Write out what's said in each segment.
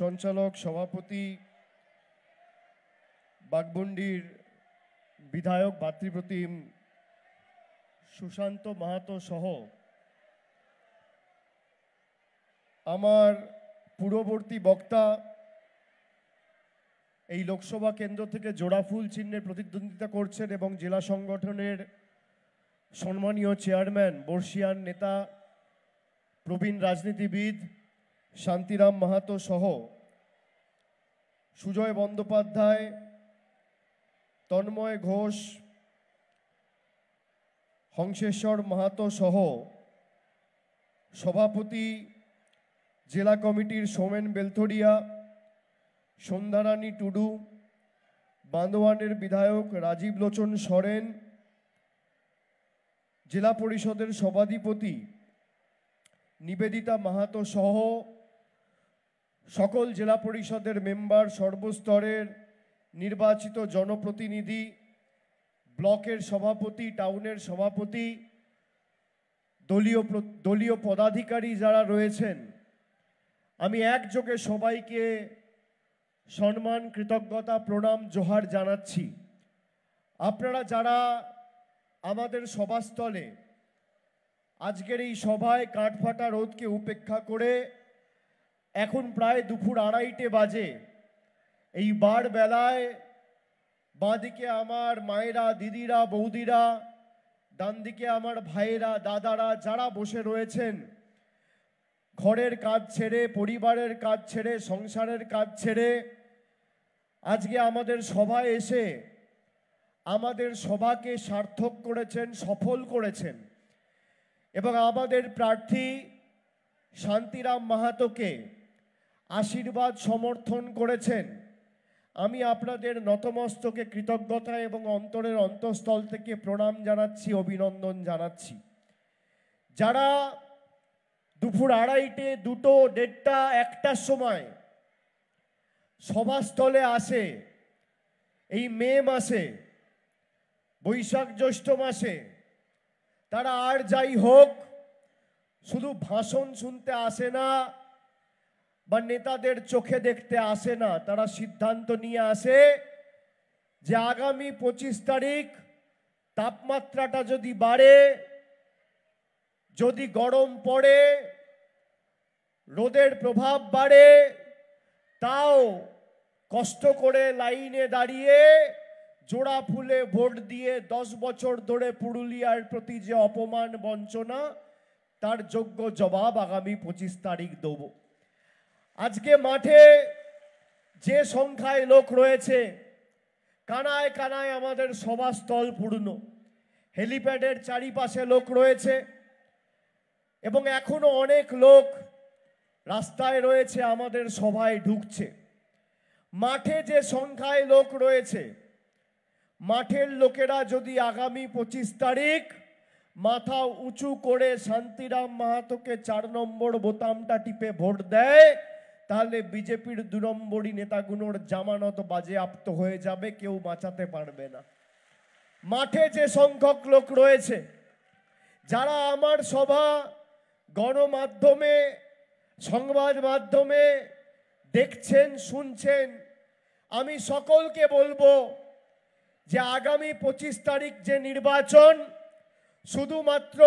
সঞ্চালক সভাপতি বাগবন্ডির বিধায়ক ভাতৃপ্রতিম সুশান্ত মাহাতো সহ আমার পূর্ববর্তী বক্তা এই লোকসভা কেন্দ্র থেকে জোড়াফুল চিহ্নে প্রতিদ্বন্দ্বিতা করছেন এবং জেলা সংগঠনের সম্মানীয় চেয়ারম্যান বর্ষিয়ান নেতা প্রবীণ রাজনীতিবিদ শান্তিরাম মাহাতো সহ সুজয় বন্দ্যোপাধ্যায় তন্ময় ঘোষ হংসেশ্বর মাহাতো সহ সভাপতি জেলা কমিটির সোমেন বেলথরিয়া সন্ধ্যারানী টুডু বান্দোয়ানের বিধায়ক রাজীব লোচন সরেন জেলা পরিষদের সভাধিপতি নিবেদিতা মাহাতো সহ সকল জেলা পরিষদের মেম্বার সর্বস্তরের নির্বাচিত জনপ্রতিনিধি ব্লকের সভাপতি টাউনের সভাপতি দলীয় দলীয় পদাধিকারী যারা রয়েছেন আমি একযোগে সবাইকে সম্মান কৃতজ্ঞতা প্রণাম জোহার জানাচ্ছি আপনারা যারা আমাদের সভাস্থলে আজকের এই সভায় কাঠফাটা রোধকে উপেক্ষা করে এখন প্রায় দুপুর আড়াইটে বাজে এই বার বেলায় বাঁদিকে আমার মায়েরা দিদিরা বৌদিরা ডান দিকে আমার ভাইয়েরা দাদারা যারা বসে রয়েছেন ঘরের কাজ ছেড়ে পরিবারের কাজ ছেড়ে সংসারের কাজ ছেড়ে আজকে আমাদের সভায় এসে আমাদের সভাকে সার্থক করেছেন সফল করেছেন এবং আমাদের প্রার্থী শান্তিরাম মাহাতোকে আশীর্বাদ সমর্থন করেছেন আমি আপনাদের নতমস্তকে কৃতজ্ঞতা এবং অন্তরের অন্তঃস্থল থেকে প্রণাম জানাচ্ছি অভিনন্দন জানাচ্ছি যারা দুপুর আড়াইটে দুটো দেড়টা একটার সময় সভাস্থলে আসে এই মে মাসে বৈশাখ জ্যৈষ্ঠ মাসে তারা আর যাই হোক শুধু ভাষণ শুনতে আসে না বা নেতাদের চোখে দেখতে আসে না তারা সিদ্ধান্ত নিয়ে আসে যে আগামী পঁচিশ তারিখ তাপমাত্রাটা যদি বাড়ে যদি গরম পড়ে রোদের প্রভাব বাড়ে তাও কষ্ট করে লাইনে দাঁড়িয়ে জোড়া ফুলে ভোট দিয়ে দশ বছর ধরে পুরুলিয়ার প্রতি যে অপমান বঞ্চনা তার যোগ্য জবাব আগামী পঁচিশ তারিখ দেবো আজকে মাঠে যে সংখ্যায় লোক রয়েছে কানায় কানায় আমাদের সভাস্থল পূর্ণ হেলিপ্যাডের চারিপাশে লোক রয়েছে এবং এখনও অনেক লোক রাস্তায় রয়েছে আমাদের সভায় ঢুকছে মাঠে যে সংখ্যায় লোক রয়েছে মাঠের লোকেরা যদি আগামী পঁচিশ তারিখ মাথা উঁচু করে শান্তিরাম মাহাতোকে চার নম্বর বোতামটা টিপে ভোট দেয় তাহলে বিজেপির দু নম্বরী নেতাগুলোর জামানত বাজেয়াপ্ত হয়ে যাবে কেউ বাঁচাতে পারবে না মাঠে যে সংখ্যক লোক রয়েছে যারা আমার সভা গণমাধ্যমে সংবাদ মাধ্যমে দেখছেন শুনছেন আমি সকলকে বলবো যে আগামী পঁচিশ তারিখ যে নির্বাচন শুধুমাত্র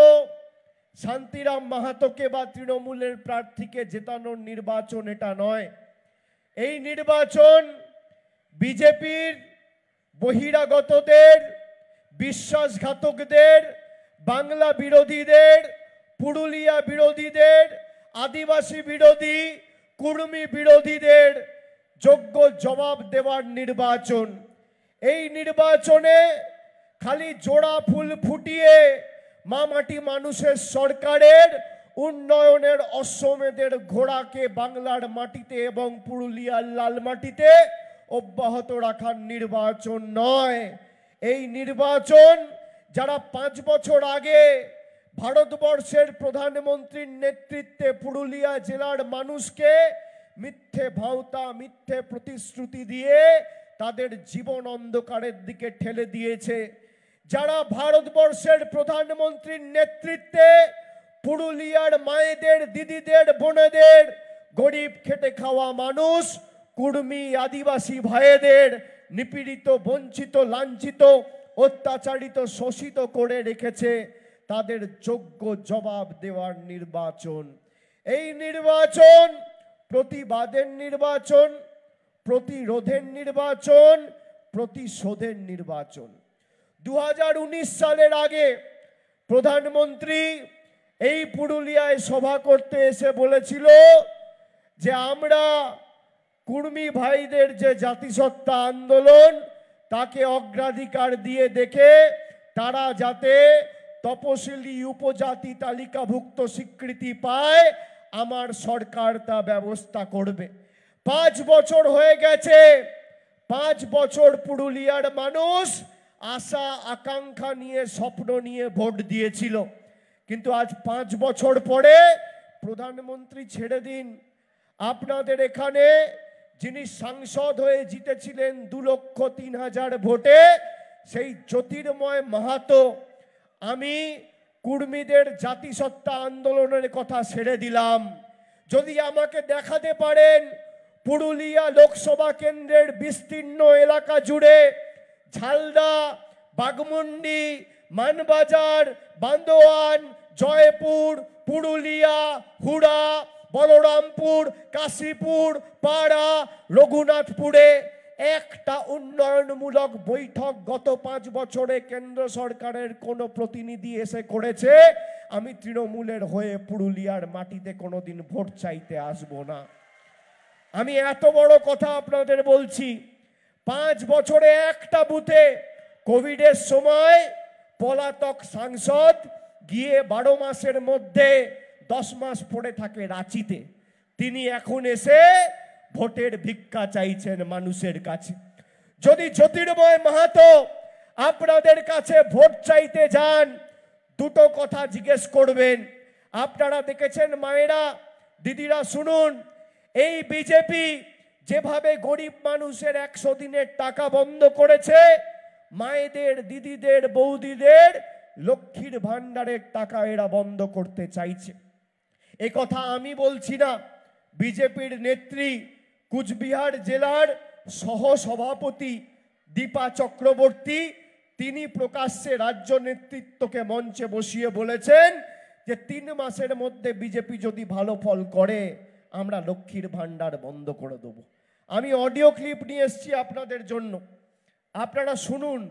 শান্তিরাম মাহাতোকে বা তৃণমূলের প্রার্থীকে জেতানোর নির্বাচন এটা নয় এই নির্বাচন বিজেপির বহিরাগতদের বিশ্বাসঘাতকদের বাংলা বিরোধীদের পুরুলিয়া বিরোধীদের আদিবাসী বিরোধী কুর্মী বিরোধীদের যোগ্য জবাব দেওয়ার নির্বাচন এই নির্বাচনে খালি জোড়া ফুল ফুটিয়ে মামাটি মানুষের সরকারের উন্নয়নের অশ্বমেধের ঘোড়াকে বাংলার মাটিতে এবং পুরুলিয়ার লাল মাটিতে অব্যাহত রাখার নির্বাচন নয় এই নির্বাচন যারা পাঁচ বছর আগে ভারতবর্ষের প্রধানমন্ত্রীর নেতৃত্বে পুরুলিয়া জেলার মানুষকে মিথ্যে ভাওতা মিথ্যে প্রতিশ্রুতি দিয়ে তাদের জীবন অন্ধকারের দিকে ঠেলে দিয়েছে যারা ভারতবর্ষের প্রধানমন্ত্রীর নেতৃত্বে পুরুলিয়ার মায়েদের দিদিদের বোনেদের গরিব খেটে খাওয়া মানুষ কুর্মী আদিবাসী ভাইদের নিপীড়িত বঞ্চিত লাঞ্ছিত অত্যাচারিত শোষিত করে রেখেছে তাদের যোগ্য জবাব দেওয়ার নির্বাচন এই নির্বাচন প্রতিবাদের নির্বাচন প্রতিরোধের নির্বাচন প্রতিশোধের নির্বাচন দু সালের আগে প্রধানমন্ত্রী এই পুরুলিয়ায় সভা করতে এসে বলেছিল যে আমরা কুর্মী ভাইদের যে জাতিসত্তা আন্দোলন তাকে অগ্রাধিকার দিয়ে দেখে তারা যাতে তপশিলি উপজাতি তালিকাভুক্ত স্বীকৃতি পায় আমার সরকার তা ব্যবস্থা করবে পাঁচ বছর হয়ে গেছে পাঁচ বছর পুরুলিয়ার মানুষ আশা আকাঙ্ক্ষা নিয়ে স্বপ্ন নিয়ে ভোট দিয়েছিল কিন্তু আজ পাঁচ বছর পরে প্রধানমন্ত্রী ছেড়ে দিন আপনাদের এখানে যিনি সাংসদ হয়ে জিতেছিলেন দু লক্ষ তিন হাজার ভোটে সেই জ্যোতির্ময় মাহাতো আমি কুর্মীদের জাতিসত্তা আন্দোলনের কথা ছেড়ে দিলাম যদি আমাকে দেখাতে পারেন পুরুলিয়া লোকসভা কেন্দ্রের বিস্তীর্ণ এলাকা জুড়ে ছালদা বাগমুন্ডি মানবাজার বান্দোয়ান জয়পুর পুরুলিয়া হুড়া বলরামপুর কাশীপুর পাড়া রঘুনাথপুরে একটা উন্নয়নমূলক বৈঠক গত পাঁচ বছরে কেন্দ্র সরকারের কোনো প্রতিনিধি এসে করেছে আমি তৃণমূলের হয়ে পুরুলিয়ার মাটিতে কোনোদিন ভোট চাইতে আসব না আমি এত বড় কথা আপনাদের বলছি পাঁচ বছরে একটা বুথে কোভিডের সময় পলাতক সাংসদ গিয়ে বারো মাসের মধ্যে দশ মাস পড়ে থাকে রাঁচিতে তিনি এখন এসে ভোটের ভিক্ষা চাইছেন মানুষের কাছে যদি জ্যোতির্ময় মাহাতো আপনাদের কাছে ভোট চাইতে যান দুটো কথা জিজ্ঞেস করবেন আপনারা দেখেছেন মায়েরা দিদিরা শুনুন এই বিজেপি যেভাবে গরিব মানুষের একশো দিনের টাকা বন্ধ করেছে মায়েদের দিদিদের বৌদিদের লক্ষ্মীর ভাণ্ডারের টাকা এরা বন্ধ করতে চাইছে এ কথা আমি বলছি না বিজেপির নেত্রী কুচবিহার জেলার সহসভাপতি দীপা চক্রবর্তী তিনি প্রকাশ্যে রাজ্য নেতৃত্বকে মঞ্চে বসিয়ে বলেছেন যে তিন মাসের মধ্যে বিজেপি যদি ভালো ফল করে আমরা লক্ষ্মীর ভাণ্ডার বন্ধ করে দেবো আমি অডিও ক্লিপ নিয়ে এসছি আপনাদের জন্য আপনারা শুনুন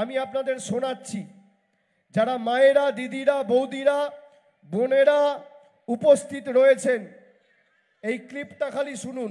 আমি আপনাদের শোনাচ্ছি যারা মায়েরা দিদিরা বৌদিরা বোনেরা উপস্থিত রয়েছেন এই ক্লিপটা খালি শুনুন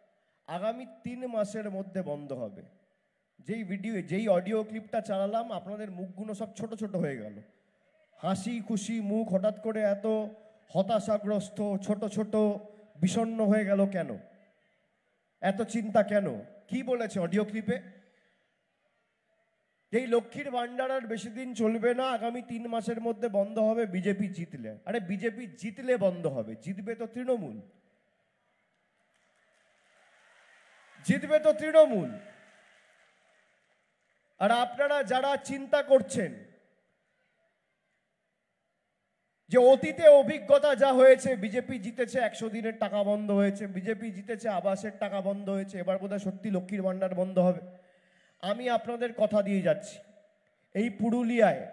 আগামী তিন মাসের মধ্যে বন্ধ হবে যেই ভিডিও যেই অডিও ক্লিপটা চালালাম আপনাদের মুখগুলো সব ছোট ছোট হয়ে গেল হাসি খুশি মুখ হঠাৎ করে এত হতাশাগ্রস্ত ছোট ছোট বিষণ্ন হয়ে গেল কেন এত চিন্তা কেন কি বলেছে অডিও ক্লিপে এই লক্ষ্মীর ভাণ্ডার আর বেশি দিন চলবে না আগামী তিন মাসের মধ্যে বন্ধ হবে বিজেপি জিতলে আরে বিজেপি জিতলে বন্ধ হবে জিতবে তো তৃণমূল জিতবে তো তৃণমূল আর আপনারা যারা চিন্তা করছেন যে অতীতে অভিজ্ঞতা যা হয়েছে বিজেপি জিতেছে একশো দিনের টাকা বন্ধ হয়েছে বিজেপি জিতেছে আবাসের টাকা বন্ধ হয়েছে এবার বোধহয় সত্যি লক্ষ্মীর ভান্ডার বন্ধ হবে আমি আপনাদের কথা দিয়ে যাচ্ছি এই পুরুলিয়ায়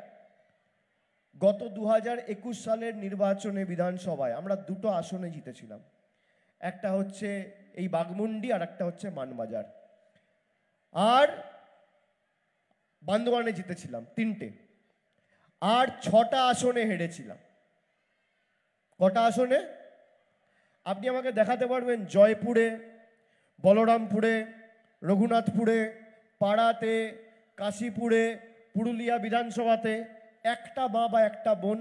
গত দু সালের নির্বাচনে বিধানসভায় আমরা দুটো আসনে জিতেছিলাম একটা হচ্ছে এই বাগমুন্ডি আর একটা হচ্ছে মানবাজার আর বান্দোয়ানে জিতেছিলাম তিনটে আর ছটা আসনে হেরেছিলাম কটা আসনে আপনি আমাকে দেখাতে পারবেন জয়পুরে বলরামপুরে রঘুনাথপুরে পাড়াতে কাশীপুরে পুরুলিয়া বিধানসভাতে একটা মা বা একটা বোন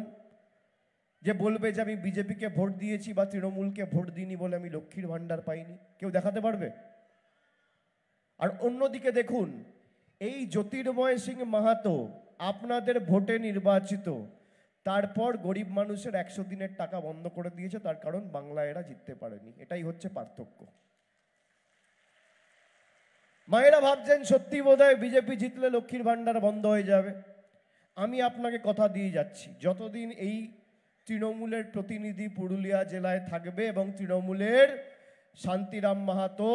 যে বলবে যে আমি বিজেপিকে ভোট দিয়েছি বা তৃণমূলকে ভোট দিইনি বলে আমি লক্ষ্মীর ভাণ্ডার পাইনি কেউ দেখাতে পারবে আর অন্যদিকে দেখুন এই জ্যোতির্ময় সিং মাহাতো আপনাদের ভোটে নির্বাচিত তারপর গরিব মানুষের একশো দিনের টাকা বন্ধ করে দিয়েছে তার কারণ বাংলা এরা জিততে পারেনি এটাই হচ্ছে পার্থক্য মায়েরা ভাবছেন সত্যি বোধ বিজেপি জিতলে লক্ষ্মীর ভাণ্ডার বন্ধ হয়ে যাবে আমি আপনাকে কথা দিয়ে যাচ্ছি যতদিন এই তৃণমূলের প্রতিনিধি পুরুলিয়া জেলায় থাকবে এবং তৃণমূলের শান্তিরাম মাহাতো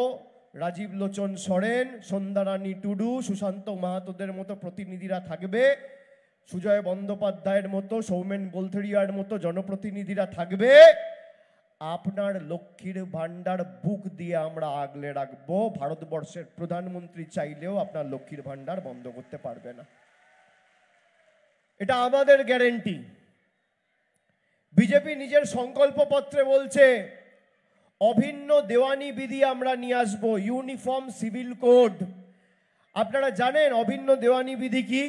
রাজীব লোচন সরেন সন্ধ্যারানী টুডু সুশান্ত মাহাতোদের মতো প্রতিনিধিরা থাকবে সুজয় বন্দ্যোপাধ্যায়ের মতো সৌমেন বোলথেরিয়ার মতো জনপ্রতিনিধিরা থাকবে আপনার লক্ষ্মীর ভাণ্ডার বুক দিয়ে আমরা আগলে রাখব ভারতবর্ষের প্রধানমন্ত্রী চাইলেও আপনার লক্ষ্মীর ভাণ্ডার বন্ধ করতে পারবে না এটা আমাদের গ্যারেন্টি বিজেপি নিজের সংকল্পপত্রে বলছে অভিন্ন দেওয়ানি বিধি আমরা নিয়ে আসবো ইউনিফর্ম সিভিল কোড আপনারা জানেন অভিন্ন দেওয়ানি বিধি কি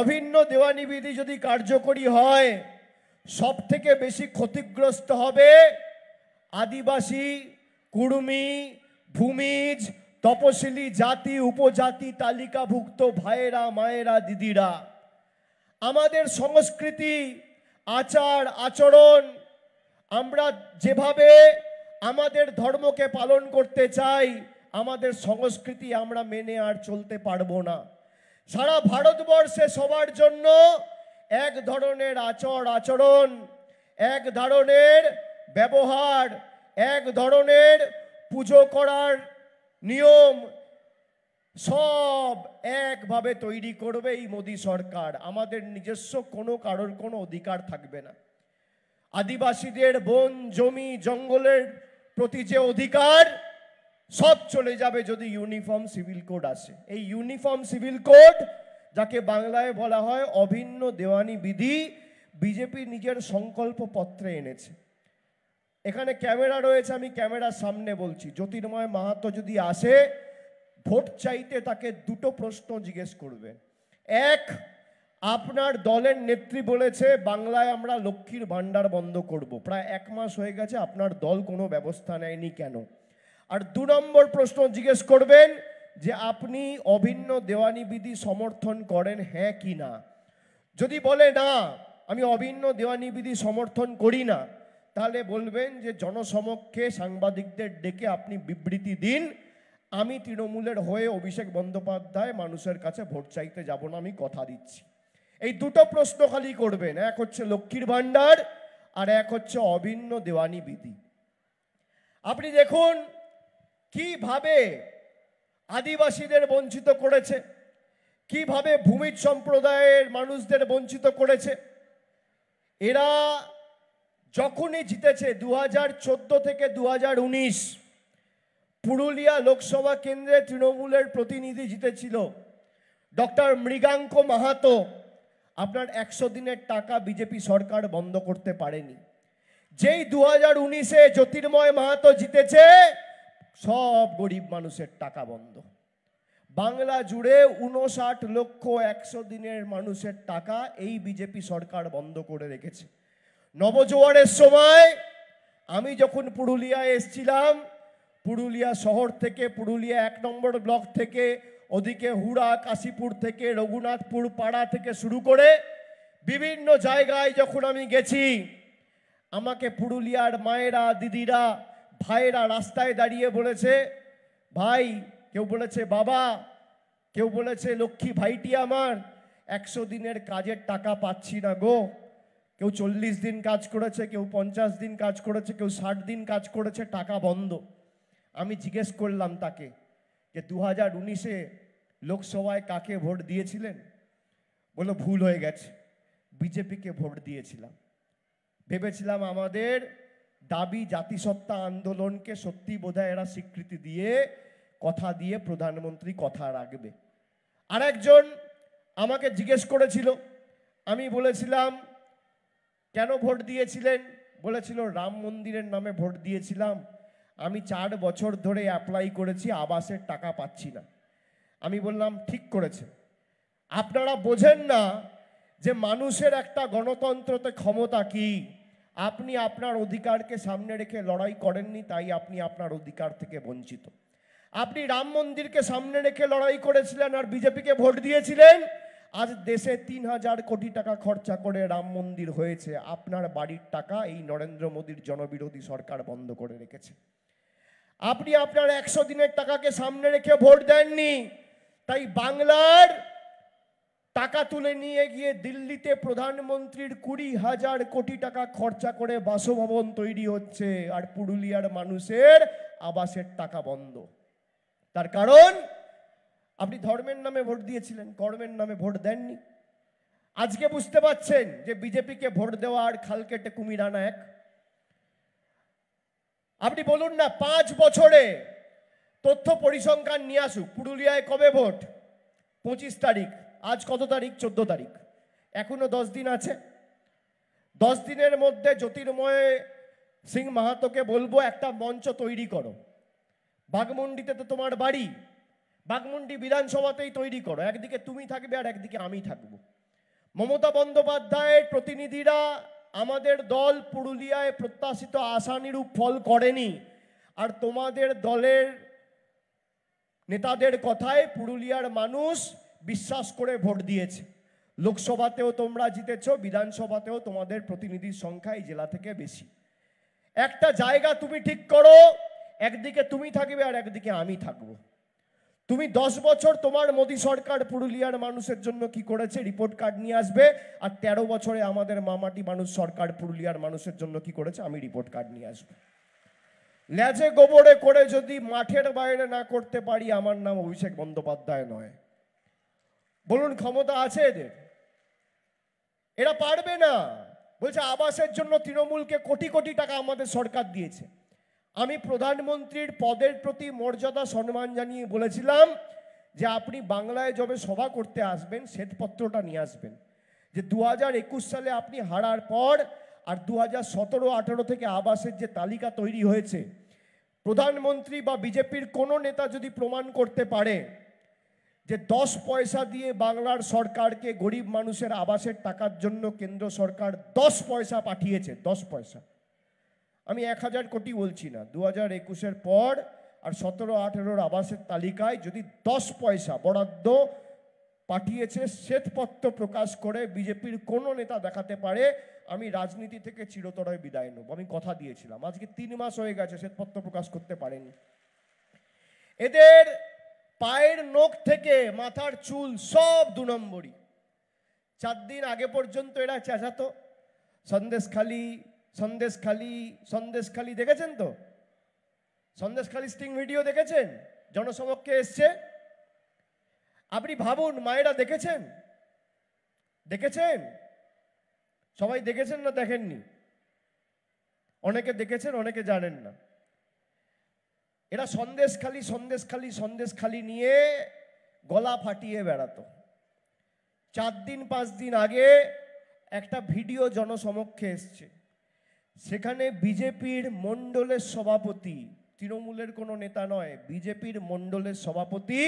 অভিন্ন দেওয়ানি বিধি যদি কার্যকরী হয় সব থেকে বেশি ক্ষতিগ্রস্ত হবে আদিবাসী কুড়ুমি ভূমিজ তপশিলি জাতি উপজাতি তালিকাভুক্ত ভাইয়েরা মায়েরা দিদিরা আমাদের সংস্কৃতি আচার আচরণ আমরা যেভাবে আমাদের ধর্মকে পালন করতে চাই আমাদের সংস্কৃতি আমরা মেনে আর চলতে পারবো না সারা ভারতবর্ষে সবার জন্য এক ধরনের আচর আচরণ এক ধরনের ব্যবহার এক ধরনের পুজো করার নিয়ম সব একভাবে তৈরি করবে এই মোদী সরকার আমাদের নিজস্ব কোনো কারোর কোনো অধিকার থাকবে না আদিবাসীদের বন জমি জঙ্গলের প্রতি যে অধিকার সব চলে যাবে যদি ইউনিফর্ম সিভিল কোড আসে এই ইউনিফর্ম সিভিল কোড যাকে বাংলায় বলা হয় অভিন্ন দেওয়ানি বিধি বিজেপি নিজের সংকল্প পত্রে এনেছে এখানে ক্যামেরা রয়েছে আমি ক্যামেরার সামনে বলছি জ্যোতির্ময় মাহাতো যদি আসে ভোট চাইতে তাকে দুটো প্রশ্ন জিজ্ঞেস করবে এক আপনার দলের নেত্রী বলেছে বাংলায় আমরা লক্ষ্মীর ভাণ্ডার বন্ধ করব। প্রায় এক মাস হয়ে গেছে আপনার দল কোনো ব্যবস্থা নেয়নি কেন আর দু নম্বর প্রশ্ন জিজ্ঞেস করবেন যে আপনি অভিন্ন দেওয়ানি বিধি সমর্থন করেন হ্যাঁ কি না যদি বলে না আমি অভিন্ন দেওয়ানি বিধি সমর্থন করি না তাহলে বলবেন যে জনসমক্ষে সাংবাদিকদের ডেকে আপনি বিবৃতি দিন আমি তৃণমূলের হয়ে অভিষেক বন্দ্যোপাধ্যায় মানুষের কাছে ভোট চাইতে যাব না আমি কথা দিচ্ছি এই দুটো প্রশ্ন খালি করবেন এক হচ্ছে লক্ষ্মীর ভাণ্ডার আর এক হচ্ছে অভিন্ন দেওয়ানি বিধি আপনি দেখুন কিভাবে আদিবাসীদের বঞ্চিত করেছে কিভাবে ভূমি সম্প্রদায়ের মানুষদের বঞ্চিত করেছে এরা যখনই জিতেছে দু থেকে দু পুরুলিয়া লোকসভা কেন্দ্রে তৃণমূলের প্রতিনিধি জিতেছিল ডক্টর মৃগাঙ্ক মাহাতো আপনার একশো দিনের টাকা বিজেপি সরকার বন্ধ করতে পারেনি যেই দু হাজার উনিশে জ্যোতির্ময় মাহাতো জিতেছে সব গরিব মানুষের টাকা বন্ধ বাংলা জুড়ে উনষাট লক্ষ একশো দিনের মানুষের টাকা এই বিজেপি সরকার বন্ধ করে রেখেছে নবজোয়ারের সময় আমি যখন পুরুলিয়ায় এসছিলাম পুরুলিয়া শহর থেকে পুরুলিয়া এক নম্বর ব্লক থেকে ওদিকে হুড়া কাশীপুর থেকে রঘুনাথপুর পাড়া থেকে শুরু করে বিভিন্ন জায়গায় যখন আমি গেছি আমাকে পুরুলিয়ার মায়েরা দিদিরা ভাইয়েরা রাস্তায় দাঁড়িয়ে বলেছে ভাই কেউ বলেছে বাবা কেউ বলেছে লক্ষ্মী ভাইটি আমার একশো দিনের কাজের টাকা পাচ্ছি না গো কেউ চল্লিশ দিন কাজ করেছে কেউ পঞ্চাশ দিন কাজ করেছে কেউ ষাট দিন কাজ করেছে টাকা বন্ধ আমি জিজ্ঞেস করলাম তাকে যে দু হাজার উনিশে লোকসভায় কাকে ভোট দিয়েছিলেন বললো ভুল হয়ে গেছে বিজেপিকে ভোট দিয়েছিলাম ভেবেছিলাম আমাদের দাবি জাতিসত্তা আন্দোলনকে সত্যি বোধহয় এরা স্বীকৃতি দিয়ে কথা দিয়ে প্রধানমন্ত্রী কথা রাখবে আর একজন আমাকে জিজ্ঞেস করেছিল আমি বলেছিলাম কেন ভোট দিয়েছিলেন বলেছিল রাম মন্দিরের নামে ভোট দিয়েছিলাম আমি চার বছর ধরে অ্যাপ্লাই করেছি আবাসের টাকা পাচ্ছি না আমি বললাম ঠিক করেছে আপনারা বোঝেন না যে মানুষের একটা গণতন্ত্রতে ক্ষমতা কি আপনি আপনার অধিকারকে সামনে রেখে লড়াই করেননি তাই আপনি আপনার অধিকার থেকে বঞ্চিত আপনি রাম মন্দিরকে সামনে রেখে লড়াই করেছিলেন আর বিজেপিকে ভোট দিয়েছিলেন আজ দেশে তিন হাজার কোটি টাকা খরচা করে রাম মন্দির হয়েছে আপনার বাড়ির টাকা এই নরেন্দ্র মোদীর জনবিরোধী সরকার বন্ধ করে রেখেছে আপনি আপনার একশো দিনের টাকাকে সামনে রেখে ভোট দেননি তাই বাংলার টাকা তুলে নিয়ে গিয়ে দিল্লিতে প্রধানমন্ত্রীর কুড়ি হাজার কোটি টাকা খরচা করে বাসভবন তৈরি হচ্ছে আর পুরুলিয়ার মানুষের আবাসের টাকা বন্ধ তার কারণ আপনি ধর্মের নামে ভোট দিয়েছিলেন কর্মের নামে ভোট দেননি আজকে বুঝতে পাচ্ছেন যে বিজেপিকে ভোট দেওয়া আর খালকেটে কুমির আনা এক আপনি বলুন না পাঁচ বছরে তথ্য পরিসংখ্যান নিয়ে আসুক পুরুলিয়ায় কবে ভোট পঁচিশ তারিখ আজ কত তারিখ চোদ্দ তারিখ এখনও দশ দিন আছে দশ দিনের মধ্যে জ্যোতির্ময় সিং মাহাতোকে বলবো একটা মঞ্চ তৈরি করো বাঘমুন্ডিতে তো তোমার বাড়ি বাঘমুন্ডি বিধানসভাতেই তৈরি করো একদিকে তুমি থাকবে আর একদিকে আমি থাকব মমতা বন্দ্যোপাধ্যায়ের প্রতিনিধিরা আমাদের দল পুরুলিয়ায় প্রত্যাশিত আশানিরূপ ফল করেনি আর তোমাদের দলের নেতাদের কথায় পুরুলিয়ার মানুষ বিশ্বাস করে ভোট দিয়েছে লোকসভাতেও তোমরা জিতেছ বিধানসভাতেও তোমাদের প্রতিনিধির সংখ্যা এই জেলা থেকে বেশি একটা জায়গা তুমি ঠিক করো একদিকে তুমি থাকবে আর একদিকে আমি থাকবো তুমি দশ বছর তোমার মোদি সরকার পুরুলিয়ার মানুষের জন্য কি করেছে রিপোর্ট কার্ড নিয়ে আসবে আর তেরো বছরে আমাদের মামাটি মানুষ সরকার পুরুলিয়ার মানুষের জন্য কি করেছে আমি রিপোর্ট কার্ড নিয়ে আসবো ল্যাজে গোবরে করে যদি মাঠের বাইরে না করতে পারি আমার নাম অভিষেক বন্দ্যোপাধ্যায় নয় বলুন ক্ষমতা আছে এদের এরা পারবে না বলছে আবাসের জন্য তৃণমূলকে কোটি কোটি টাকা আমাদের সরকার দিয়েছে আমি প্রধানমন্ত্রীর পদের প্রতি মর্যাদা সম্মান জানিয়ে বলেছিলাম যে আপনি বাংলায় যবে সভা করতে আসবেন শ্বেতপত্রটা নিয়ে আসবেন যে দু সালে আপনি হারার পর আর দু হাজার সতেরো আঠেরো থেকে আবাসের যে তালিকা তৈরি হয়েছে প্রধানমন্ত্রী বা বিজেপির কোনো নেতা যদি প্রমাণ করতে পারে যে দশ পয়সা দিয়ে বাংলার সরকারকে গরিব মানুষের আবাসের টাকার জন্য কেন্দ্র সরকার দশ পয়সা পাঠিয়েছে দশ পয়সা আমি এক হাজার কোটি বলছি না দু হাজার একুশের পর আর সতেরো আঠেরোর আবাসের তালিকায় যদি দশ পয়সা বরাদ্দ পাঠিয়েছে শ্বেতপত্র প্রকাশ করে বিজেপির কোনো নেতা দেখাতে পারে আমি রাজনীতি থেকে চিরতরায় বিদায় নেব আমি কথা দিয়েছিলাম আজকে তিন মাস হয়ে গেছে শ্বেতপত্র প্রকাশ করতে পারেনি এদের পায়ের নখ থেকে মাথার চুল সব দু নম্বরই চার দিন আগে পর্যন্ত এরা চেঁচাতো সন্দেশখালি সন্দেশখালি সন্দেশখালি দেখেছেন তো সন্দেশখালি স্টিং ভিডিও দেখেছেন জনসমক্ষে এসছে আপনি ভাবুন মায়েরা দেখেছেন দেখেছেন সবাই দেখেছেন না দেখেননি অনেকে দেখেছেন অনেকে জানেন না এরা সন্দেশখালি সন্দেশখালি সন্দেশখালি নিয়ে গলা ফাটিয়ে বেড়াতো চার দিন পাঁচ দিন আগে একটা ভিডিও জনসমক্ষে এসছে সেখানে বিজেপির মণ্ডলের সভাপতি তৃণমূলের কোনো নেতা নয় বিজেপির মণ্ডলের সভাপতি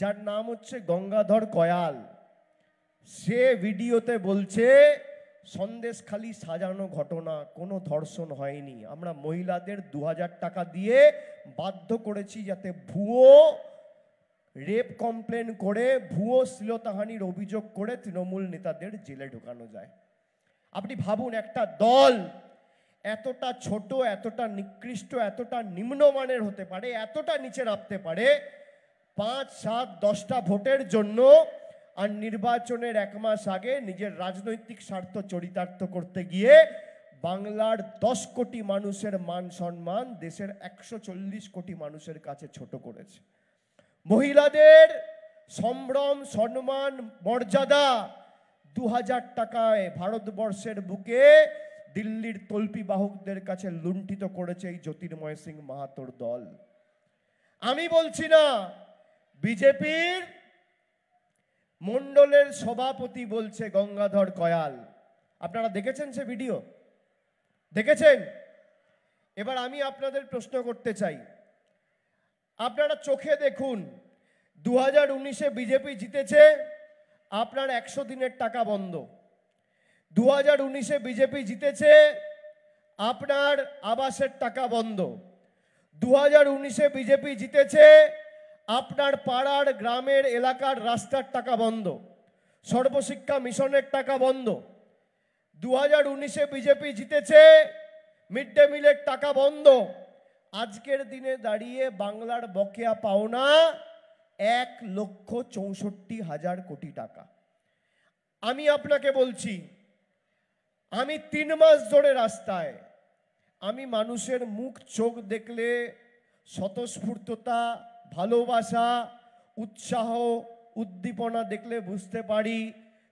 যার নাম হচ্ছে গঙ্গাধর কয়াল সে ভিডিওতে বলছে সন্দেশ খালি সাজানো ঘটনা কোনো ধর্ষণ হয়নি আমরা মহিলাদের দু টাকা দিয়ে বাধ্য করেছি যাতে ভুয়ো রেপ কমপ্লেন করে ভুয়ো শ্লীলতাহানির অভিযোগ করে তৃণমূল নেতাদের জেলে ঢোকানো যায় আপনি ভাবুন একটা দল এতটা ছোট এতটা নিকৃষ্ট এতটা নিম্নমানের হতে পারে এতটা নিচে রাখতে পারে পাঁচ সাত দশটা ভোটের জন্য আর নির্বাচনের এক মাস আগে নিজের রাজনৈতিক স্বার্থ চরিতার্থ করতে গিয়ে বাংলার দশ কোটি মানুষের মান সম্মান দেশের একশো চল্লিশ কোটি মানুষের কাছে ছোট করেছে মহিলাদের সম্ভ্রম সম্মান মর্যাদা দু হাজার টাকায় ভারতবর্ষের বুকে দিল্লির তল্পি বাহকদের কাছে লুণ্ঠিত করেছে এই জ্যোতির্ময় সিং মাহাতোর দল আমি বলছি না বিজেপির মণ্ডলের সভাপতি বলছে গঙ্গাধর কয়াল আপনারা দেখেছেন সে ভিডিও দেখেছেন এবার আমি আপনাদের প্রশ্ন করতে চাই আপনারা চোখে দেখুন দু হাজার উনিশে বিজেপি জিতেছে আপনার একশো দিনের টাকা বন্ধ দু হাজার উনিশে বিজেপি জিতেছে আপনার আবাসের টাকা বন্ধ দু হাজার উনিশে বিজেপি জিতেছে আপনার পাড়ার গ্রামের এলাকার রাস্তার টাকা বন্ধ সর্বশিক্ষা মিশনের টাকা বন্ধ দু হাজার উনিশে বিজেপি জিতেছে মিড ডে মিলের টাকা বন্ধ আজকের দিনে দাঁড়িয়ে বাংলার বকেয়া পাওনা এক লক্ষ চৌষট্টি হাজার কোটি টাকা আমি আপনাকে বলছি আমি তিন মাস ধরে রাস্তায় আমি মানুষের মুখ চোখ দেখলে স্বতঃস্ফূর্ততা ভালোবাসা উৎসাহ উদ্দীপনা দেখলে বুঝতে পারি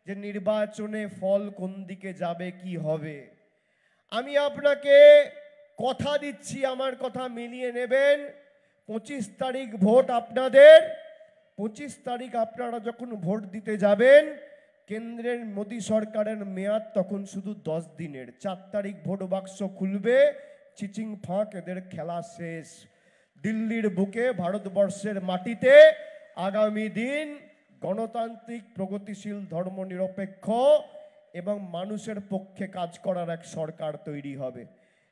যে নির্বাচনে ফল কোন দিকে যাবে কি হবে আমি আপনাকে কথা দিচ্ছি আমার কথা মিলিয়ে নেবেন পঁচিশ তারিখ ভোট আপনাদের পঁচিশ তারিখ আপনারা যখন ভোট দিতে যাবেন কেন্দ্রের মোদী সরকারের মেয়াদ তখন শুধু দশ দিনের চার তারিখ ভোট বাক্স খুলবে চিচিং ফাঁক এদের খেলা শেষ দিল্লির বুকে ভারতবর্ষের মাটিতে আগামী দিন গণতান্ত্রিক প্রগতিশীল ধর্মনিরপেক্ষ এবং মানুষের পক্ষে কাজ করার এক সরকার তৈরি হবে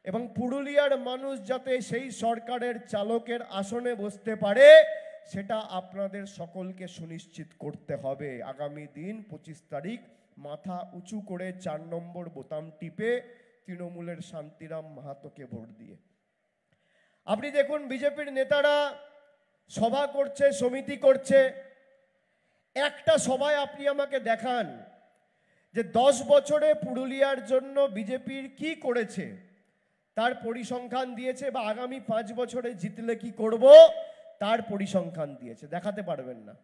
এবং পুরুলিয়ার মানুষ যাতে সেই সরকারের চালকের আসনে বসতে পারে সেটা আপনাদের সকলকে সুনিশ্চিত করতে হবে আগামী দিন পঁচিশ তারিখ মাথা উঁচু করে চার নম্বর বোতাম টিপে তৃণমূলের শান্তিরাম মাহাতোকে ভোট দিয়ে আপনি দেখুন বিজেপির নেতারা সভা করছে সমিতি করছে একটা সভায় আপনি আমাকে দেখান যে দশ বছরে পুরুলিয়ার জন্য বিজেপির কি করেছে তার পরিসংখ্যান দিয়েছে বা আগামী পাঁচ বছরে জিতলে কি করব তার পরিসংখ্যান দিয়েছে দেখাতে পারবেন না